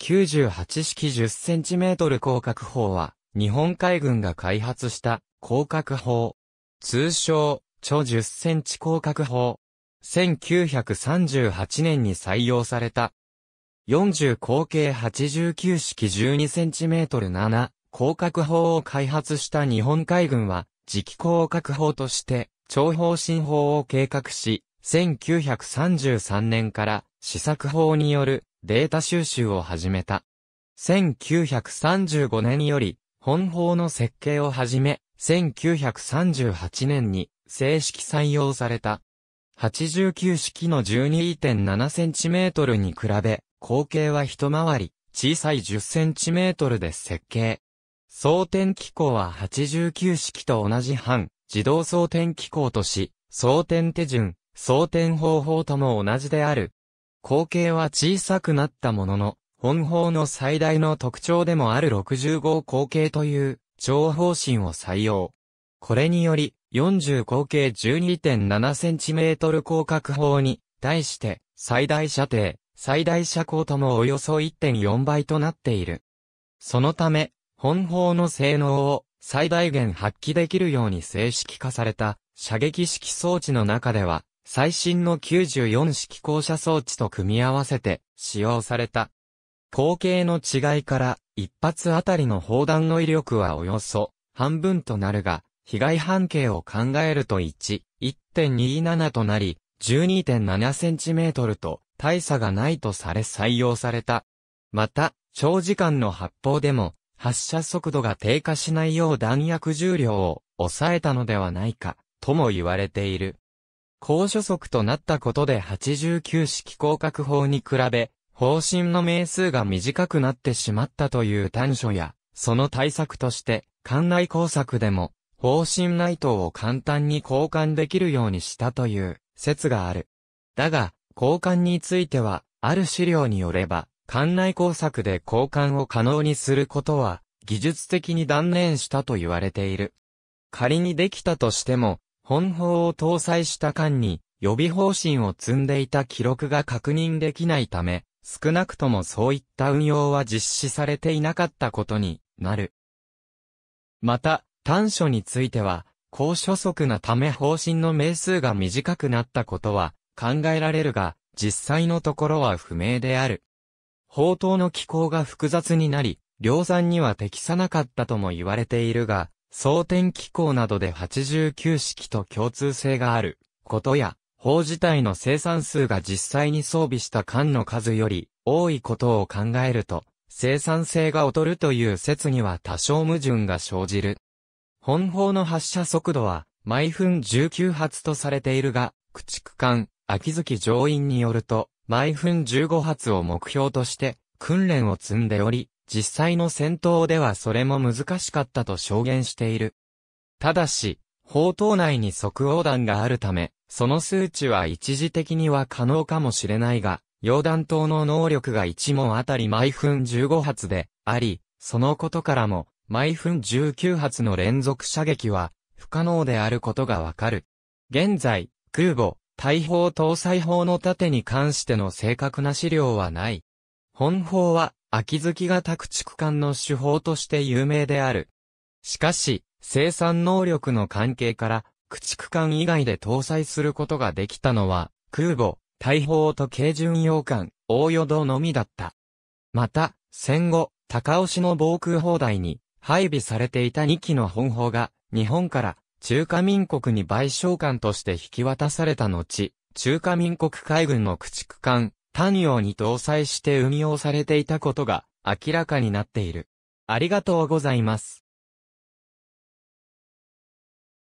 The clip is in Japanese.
98式 10cm 広角砲は、日本海軍が開発した広角砲。通称、超 10cm 広角砲。1938年に採用された。40口径89式 12cm7 広角砲を開発した日本海軍は、磁気広角砲として、長方針砲を計画し、1933年から試作砲によるデータ収集を始めた。1935年より、本法の設計を始め、1938年に正式採用された。89式の 12.7cm に比べ、口径は一回り、小さい 10cm で設計。装填機構は89式と同じ半、自動装填機構とし、装填手順、装填方法とも同じである。口径は小さくなったものの、本法の最大の特徴でもある65口径という長方針を採用。これにより、40口径 12.7cm 広角砲に対して最大射程、最大射高ともおよそ1.4倍となっている。そのため、本砲の性能を最大限発揮できるように正式化された射撃式装置の中では最新の94式降車装置と組み合わせて使用された。口径の違いから一発あたりの砲弾の威力はおよそ半分となるが、被害半径を考えると1、1.27となり、12.7センチメートルと大差がないとされ採用された。また、長時間の発砲でも発射速度が低下しないよう弾薬重量を抑えたのではないかとも言われている。高所則となったことで89式降格法に比べ、方針の名数が短くなってしまったという短所や、その対策として、管内工作でも、方針内藤を簡単に交換できるようにしたという説がある。だが、交換については、ある資料によれば、管内工作で交換を可能にすることは、技術的に断念したと言われている。仮にできたとしても、本法を搭載した間に予備方針を積んでいた記録が確認できないため、少なくともそういった運用は実施されていなかったことになる。また、短所については、高所速なため方針の名数が短くなったことは考えられるが、実際のところは不明である。法塔の機構が複雑になり、量産には適さなかったとも言われているが、装填機構などで89式と共通性があることや、砲自体の生産数が実際に装備した艦の数より多いことを考えると、生産性が劣るという説には多少矛盾が生じる。本砲の発射速度は毎分19発とされているが、駆逐艦、秋月上院によると、毎分15発を目標として訓練を積んでおり、実際の戦闘ではそれも難しかったと証言している。ただし、砲塔内に即応弾があるため、その数値は一時的には可能かもしれないが、溶弾灯の能力が1問あたり毎分15発であり、そのことからも、毎分19発の連続射撃は不可能であることがわかる。現在、空母、大砲搭載砲の盾に関しての正確な資料はない。本砲は秋月が宅逐艦の手法として有名である。しかし、生産能力の関係から、駆逐艦以外で搭載することができたのは、空母、大砲と軽巡洋艦、大淀のみだった。また、戦後、高尾市の防空砲台に配備されていた2機の本砲が、日本から中華民国に賠償艦として引き渡された後、中華民国海軍の駆逐艦、単陽に搭載して運用されていたことが明らかになっている。ありがとうございます。